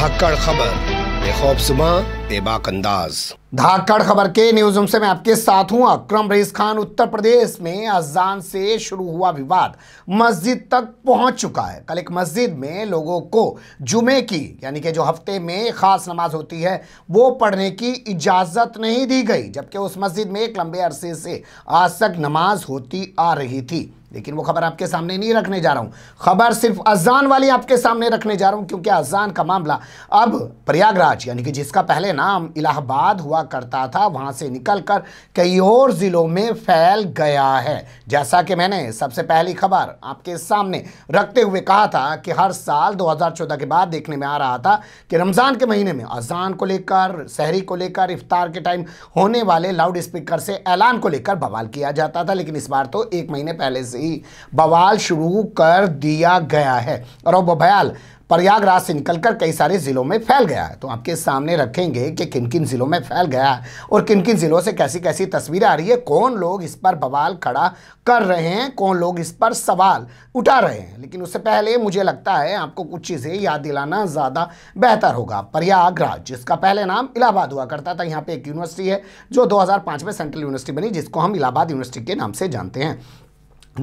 धाकड़ खबर बेखौबसुमा बेबाक अंदाज धाकड़ खबर के न्यूज रूम से मैं आपके साथ हूं अक्रम रईस खान उत्तर प्रदेश में अजान से शुरू हुआ विवाद मस्जिद तक पहुंच चुका है कल एक मस्जिद में लोगों को जुमे की यानी कि जो हफ्ते में खास नमाज होती है वो पढ़ने की इजाज़त नहीं दी गई जबकि उस मस्जिद में एक लंबे अरसे से आज तक नमाज होती आ रही थी लेकिन वो खबर आपके सामने नहीं रखने जा रहा हूं खबर सिर्फ अजान वाली आपके सामने रखने जा रहा हूं क्योंकि अजान का मामला अब प्रयागराज यानी कि जिसका पहले नाम इलाहाबाद हुआ करता था वहां से निकलकर कई और ज़िलों में फैल गया है जैसा कि मैंने सबसे पहली खबर आपके सामने रखते हुए कहा था कि हर साल दो के बाद देखने में आ रहा था कि रमज़ान के महीने में अजान को लेकर शहरी को लेकर इफ्तार के टाइम होने वाले लाउड स्पीकर से ऐलान को लेकर बवाल किया जाता था लेकिन इस बार तो एक महीने पहले से ही बवाल शुरू कर दिया गया है और अब बयाल प्रयागराज से निकलकर कई सारे ज़िलों में फैल गया है तो आपके सामने रखेंगे कि किन किन ज़िलों में फैल गया है और किन किन ज़िलों से कैसी कैसी तस्वीरें आ रही है कौन लोग इस पर बवाल खड़ा कर रहे हैं कौन लोग इस पर सवाल उठा रहे हैं लेकिन उससे पहले मुझे लगता है आपको कुछ चीज़ें याद दिलाना ज़्यादा बेहतर होगा प्रयागराज जिसका पहले नाम इलाहाबाद हुआ करता था यहाँ पर एक यूनिवर्सिटी है जो दो में सेंट्रल यूनिवर्सिटी बनी जिसको हम इलाहाबाद यूनिवर्सिटी के नाम से जानते हैं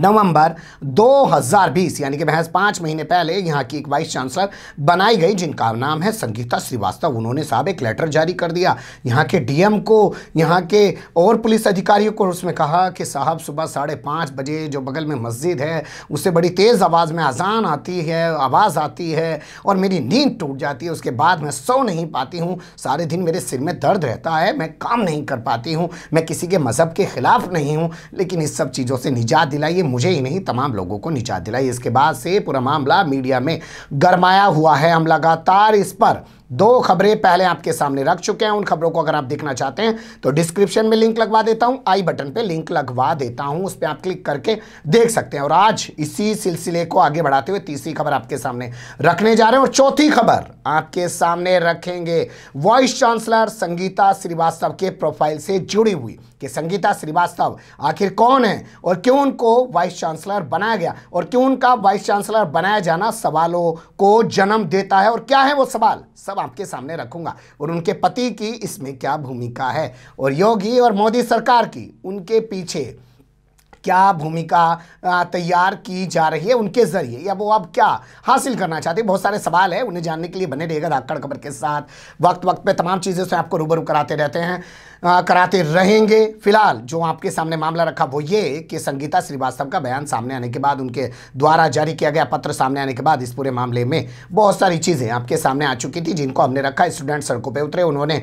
नवंबर 2020 यानी कि महज पाँच महीने पहले यहाँ की एक वाइस चांसलर बनाई गई जिनका नाम है संगीता श्रीवास्तव उन्होंने साहब एक लेटर जारी कर दिया यहाँ के डीएम को यहाँ के और पुलिस अधिकारियों को उसमें कहा कि साहब सुबह साढ़े पाँच बजे जो बगल में मस्जिद है उससे बड़ी तेज़ आवाज़ में अजान आती है आवाज़ आती है और मेरी नींद टूट जाती है उसके बाद मैं सो नहीं पाती हूँ सारे दिन मेरे सिर में दर्द रहता है मैं काम नहीं कर पाती हूँ मैं किसी के मज़हब के ख़िलाफ़ नहीं हूँ लेकिन इस सब चीज़ों से निजात दिलाइए मुझे ही नहीं तमाम लोगों को निचात दिलाई इसके बाद से पूरा मामला मीडिया में गरमाया हुआ है हम लगातार इस पर दो खबरें पहले आपके सामने रख चुके हैं उन खबरों को अगर आप देखना चाहते हैं तो डिस्क्रिप्शन में लिंक लगवा देता हूं आई बटन पे लिंक लगवा देता हूं उस पर आप क्लिक करके देख सकते हैं और आज इसी सिलसिले को आगे बढ़ाते हुए तीसरी खबर आपके सामने रखने जा रहे हैं और चौथी खबर आपके सामने रखेंगे वाइस चांसलर संगीता श्रीवास्तव के प्रोफाइल से जुड़ी हुई कि संगीता श्रीवास्तव आखिर कौन है और क्यों उनको वाइस चांसलर बनाया गया और क्यों उनका वाइस चांसलर बनाया जाना सवालों को जन्म देता है और क्या है वो सवाल सब सब आपके सामने रखूंगा और उनके पति की इसमें क्या भूमिका है और योगी और मोदी सरकार की उनके पीछे क्या भूमिका तैयार की जा रही है उनके जरिए या वो अब क्या हासिल करना चाहते हैं बहुत सारे सवाल हैं उन्हें जानने के लिए बने रहिएगा धाकड़ खबर के साथ वक्त वक्त पे तमाम चीज़ें से आपको रूबरू कराते रहते हैं कराते रहेंगे फिलहाल जो आपके सामने मामला रखा वो ये कि संगीता श्रीवास्तव का बयान सामने आने के बाद उनके द्वारा जारी किया गया पत्र सामने आने के बाद इस पूरे मामले में बहुत सारी चीज़ें आपके सामने आ चुकी थी जिनको हमने रखा स्टूडेंट सड़कों पर उतरे उन्होंने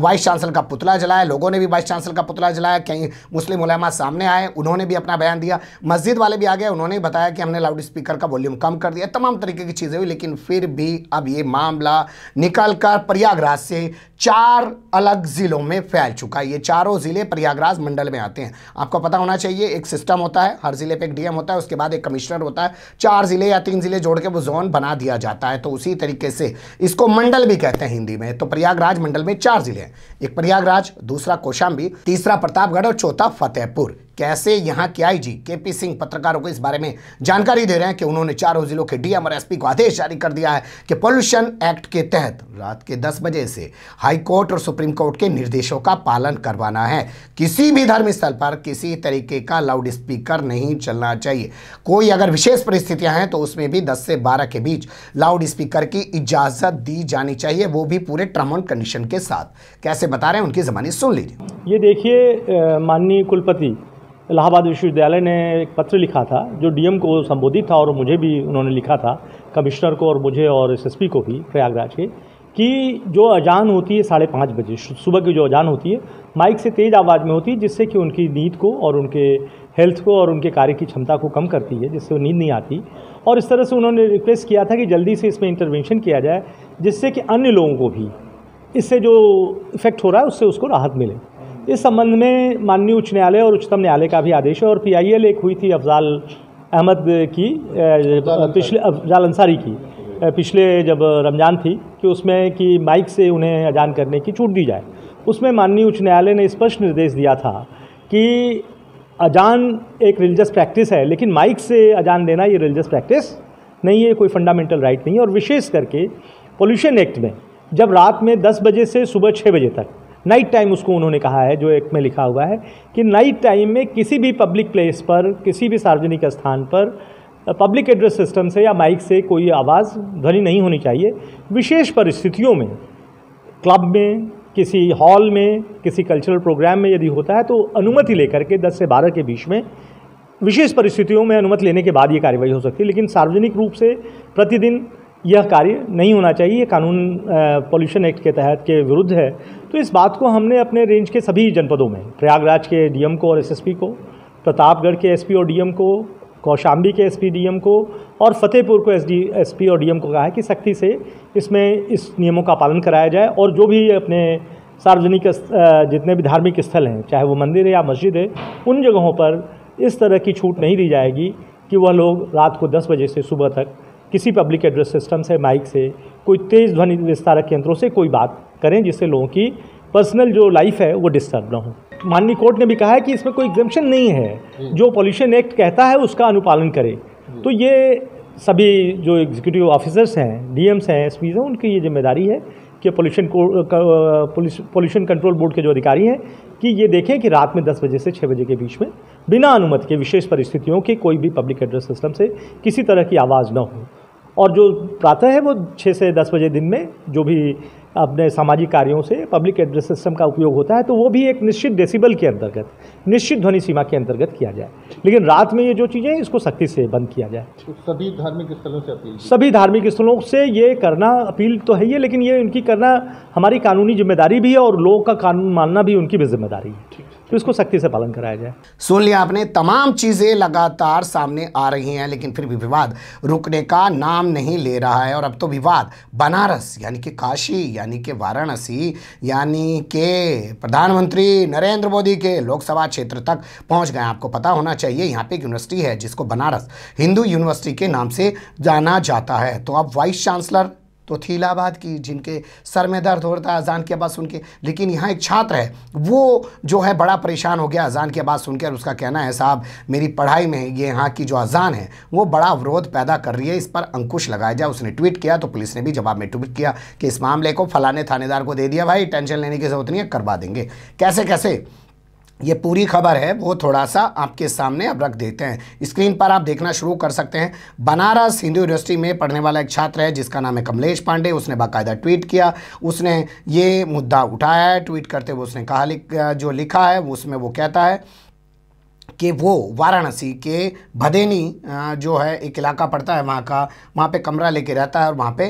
वाइस चांसलर का पुतला जलाया लोगों ने भी वाइस चांसलर का पुतला जलाया कहीं मुस्लिम उलमा सामने आए उन्होंने भी अपना बयान दिया मस्जिद वाले भी आ गए उन्होंने बताया कि हमने लाउड स्पीकर का वॉल्यूम कम कर दिया तमाम तरीके की चीज़ें हुई लेकिन फिर भी अब ये मामला निकल कर प्रयागराज से चार अलग ज़िलों में फैल चुका है ये चारों ज़िले प्रयागराज मंडल में आते हैं आपको पता होना चाहिए एक सिस्टम होता है हर ज़िले पर एक डीएम होता है उसके बाद एक कमिश्नर होता है चार ज़िले या तीन ज़िले जोड़ के वो जोन बना दिया जाता है तो उसी तरीके से इसको मंडल भी कहते हैं हिंदी में तो प्रयागराज मंडल में चार ज़िले हैं एक प्रयागराज दूसरा कोशाम्बी तीसरा प्रतापगढ़ और चौथा फतेहपुर कैसे यहां के आईजी केपी सिंह पत्रकारों को इस बारे में जानकारी दे रहे हैं कि उन्होंने चारों जिलों के डीएम और एसपी को आदेश जारी कर दिया है कि पॉल्यूशन एक्ट के तहत रात के 10 बजे से हाई कोर्ट और सुप्रीम कोर्ट के निर्देशों का पालन करवाना है किसी भी धर्म स्थल पर किसी तरीके का लाउड स्पीकर नहीं चलना चाहिए कोई अगर विशेष परिस्थितियां हैं तो उसमें भी दस से बारह के बीच लाउड स्पीकर की इजाजत दी जानी चाहिए वो भी पूरे टर्म एंड कंडीशन के साथ कैसे बता रहे हैं उनकी जबानी सुन लीजिए ये देखिए माननीय कुलपति इलाहाबाद विश्वविद्यालय ने एक पत्र लिखा था जो डीएम को संबोधित था और मुझे भी उन्होंने लिखा था कमिश्नर को और मुझे और एसएसपी को भी प्रयागराज के कि जो अजान होती है साढ़े पाँच बजे सुबह की जो अजान होती है माइक से तेज़ आवाज़ में होती है जिससे कि उनकी नींद को और उनके हेल्थ को और उनके कार्य की क्षमता को कम करती है जिससे वो नींद नहीं आती और इस तरह से उन्होंने रिक्वेस्ट किया था कि जल्दी से इसमें इंटरवेंशन किया जाए जिससे कि अन्य लोगों को भी इससे जो इफ़ेक्ट हो रहा है उससे उसको राहत मिले इस संबंध में माननीय उच्च न्यायालय और उच्चतम न्यायालय का भी आदेश है और पी आई एल एक हुई थी अफजाल अहमद की पिछले अफजाल अंसारी की पिछले जब रमज़ान थी कि उसमें कि माइक से उन्हें अजान करने की छूट दी जाए उसमें माननीय उच्च न्यायालय ने स्पष्ट निर्देश दिया था कि अजान एक रिलीजस प्रैक्टिस है लेकिन माइक से अजान देना ये रिलीजस प्रैक्टिस नहीं है कोई फंडामेंटल राइट नहीं है और विशेष करके पोल्यूशन एक्ट में जब रात में 10 बजे से सुबह 6 बजे तक नाइट टाइम उसको उन्होंने कहा है जो एक में लिखा हुआ है कि नाइट टाइम में किसी भी पब्लिक प्लेस पर किसी भी सार्वजनिक स्थान पर पब्लिक एड्रेस सिस्टम से या माइक से कोई आवाज़ ध्वनि नहीं होनी चाहिए विशेष परिस्थितियों में क्लब में किसी हॉल में किसी कल्चरल प्रोग्राम में यदि होता है तो अनुमति लेकर के 10 से 12 के बीच में विशेष परिस्थितियों में अनुमति लेने के बाद ये कार्यवाही हो सकती है लेकिन सार्वजनिक रूप से प्रतिदिन यह कार्य नहीं होना चाहिए ये कानून पॉल्यूशन एक्ट के तहत के विरुद्ध है तो इस बात को हमने अपने रेंज के सभी जनपदों में प्रयागराज के डीएम को और एसएसपी को प्रतापगढ़ के एसपी और डीएम को कौशाम्बी के एसपी डीएम को और फतेहपुर को एसडी एसपी और डीएम को कहा है कि सख्ती से इसमें इस नियमों का पालन कराया जाए और जो भी अपने सार्वजनिक जितने भी धार्मिक स्थल हैं चाहे वो मंदिर है या मस्जिद है उन जगहों पर इस तरह की छूट नहीं दी जाएगी कि वह लोग रात को दस बजे से सुबह तक किसी पब्लिक एड्रेस सिस्टम से माइक से कोई तेज़ ध्वनि विस्तारक यंत्रों से कोई बात करें जिससे लोगों की पर्सनल जो लाइफ है वो डिस्टर्ब ना हो माननीय कोर्ट ने भी कहा है कि इसमें कोई एग्जामेशन नहीं है हम्म। जो पॉल्यूशन एक्ट कहता है उसका अनुपालन करें हम्म। तो ये सभी जो एग्जीक्यूटिव ऑफिसर्स हैं डीएम्स हैं एसपीज हैं उनकी ये जिम्मेदारी है कि पोल्यूशन पोल्यूशन कंट्रोल बोर्ड के जो अधिकारी हैं कि ये देखें कि रात में 10 बजे से 6 बजे के बीच में बिना अनुमति के विशेष परिस्थितियों के कोई भी पब्लिक एड्रेस सिस्टम से किसी तरह की आवाज़ ना हो और जो प्रातः है वो छः से दस बजे दिन में जो भी अपने सामाजिक कार्यों से पब्लिक एड्रेस सिस्टम का उपयोग होता है तो वो भी एक निश्चित डेसिबल के अंतर्गत निश्चित ध्वनि सीमा के अंतर्गत किया जाए लेकिन रात में ये जो चीज़ें इसको सख्ती से बंद किया जाए तो सभी धार्मिक स्थलों से अपील सभी धार्मिक स्थलों से ये करना अपील तो है ही लेकिन ये उनकी करना हमारी कानूनी जिम्मेदारी भी है और लोगों का कानून मानना भी उनकी भी जिम्मेदारी है तो इसको सख्ती से पालन कराया जाए सुन लिया आपने तमाम चीज़ें लगातार सामने आ रही हैं लेकिन फिर भी विवाद रुकने का नाम नहीं ले रहा है और अब तो विवाद बनारस यानी कि काशी यानी कि वाराणसी यानी के प्रधानमंत्री नरेंद्र मोदी के लोकसभा क्षेत्र तक पहुंच गए आपको पता होना चाहिए यहाँ पे एक यूनिवर्सिटी है जिसको बनारस हिंदू यूनिवर्सिटी के नाम से जाना जाता है तो अब वाइस चांसलर तो थी इलाहाबाद की जिनके सर में दर्द हो रहा था अजान की आवाज़ सुन के लेकिन यहाँ एक छात्र है वो जो है बड़ा परेशान हो गया अजान की आवाज़ और उसका कहना है साहब मेरी पढ़ाई में ये यहाँ की जो अजान है वो बड़ा अवरोध पैदा कर रही है इस पर अंकुश लगाया जाए उसने ट्वीट किया तो पुलिस ने भी जवाब में ट्वीट किया कि इस मामले को फलाने थानेदार को दे दिया भाई टेंशन लेने की जरूरत नहीं है करवा देंगे कैसे कैसे ये पूरी खबर है वो थोड़ा सा आपके सामने अब रख देते हैं स्क्रीन पर आप देखना शुरू कर सकते हैं बनारस हिंदू यूनिवर्सिटी में पढ़ने वाला एक छात्र है जिसका नाम है कमलेश पांडे उसने बाकायदा ट्वीट किया उसने ये मुद्दा उठाया है ट्वीट करते हुए उसने कहा लिख, जो लिखा है उसमें वो कहता है कि वो वाराणसी के भदेनी जो है एक इलाका पड़ता है वहाँ का वहाँ पे कमरा लेके रहता है और वहाँ पे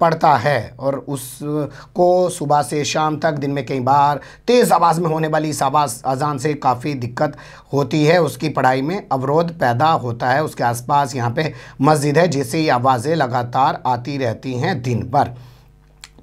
पढ़ता है और उसको सुबह से शाम तक दिन में कई बार तेज़ आवाज़ में होने वाली इस आवाज़ अजान से काफ़ी दिक्कत होती है उसकी पढ़ाई में अवरोध पैदा होता है उसके आसपास यहाँ पे मस्जिद है जैसे ये आवाज़ें लगातार आती रहती हैं दिन भर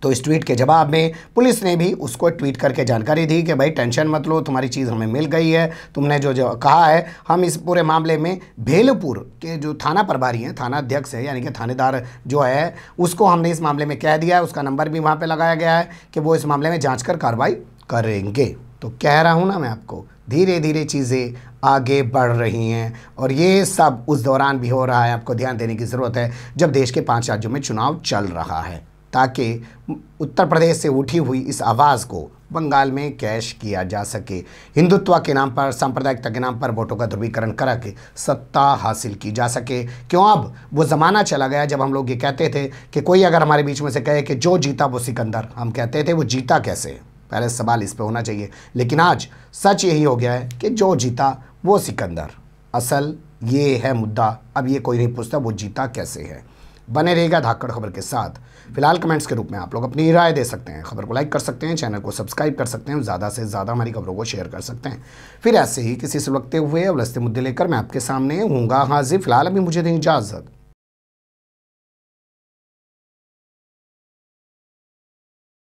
तो इस ट्वीट के जवाब में पुलिस ने भी उसको ट्वीट करके जानकारी दी कि भाई टेंशन मत लो तुम्हारी चीज़ हमें मिल गई है तुमने जो जो कहा है हम इस पूरे मामले में भेलपुर के जो थाना प्रभारी हैं थाना अध्यक्ष है यानी कि थानेदार जो है उसको हमने इस मामले में कह दिया है उसका नंबर भी वहाँ पर लगाया गया है कि वो इस मामले में जाँच कर कार्रवाई करेंगे तो कह रहा हूँ ना मैं आपको धीरे धीरे चीज़ें आगे बढ़ रही हैं और ये सब उस दौरान भी हो रहा है आपको ध्यान देने की ज़रूरत है जब देश के पांच राज्यों में चुनाव चल रहा है ताकि उत्तर प्रदेश से उठी हुई इस आवाज़ को बंगाल में कैश किया जा सके हिंदुत्व के नाम पर सांप्रदायिकता के नाम पर वोटों का ध्रुवीकरण करके सत्ता हासिल की जा सके क्यों अब वो ज़माना चला गया जब हम लोग ये कहते थे कि कोई अगर हमारे बीच में से कहे कि जो जीता वो सिकंदर हम कहते थे वो जीता कैसे पहले सवाल इस पर होना चाहिए लेकिन आज सच यही हो गया है कि जो जीता वो सिकंदर असल ये है मुद्दा अब ये कोई नहीं पूछता वो जीता कैसे है बने रहेगा धाकड़ खबर के साथ फिलहाल कमेंट्स के रूप में आप लोग अपनी राय दे सकते हैं खबर को लाइक कर सकते हैं चैनल को सब्सक्राइब कर सकते हैं ज़्यादा से ज़्यादा हमारी खबरों को शेयर कर सकते हैं फिर ऐसे ही किसी से लगते हुए अवलस्ते मुद्दे लेकर मैं आपके सामने हूँगा हाजिर फिलहाल अभी मुझे दें इजाज़त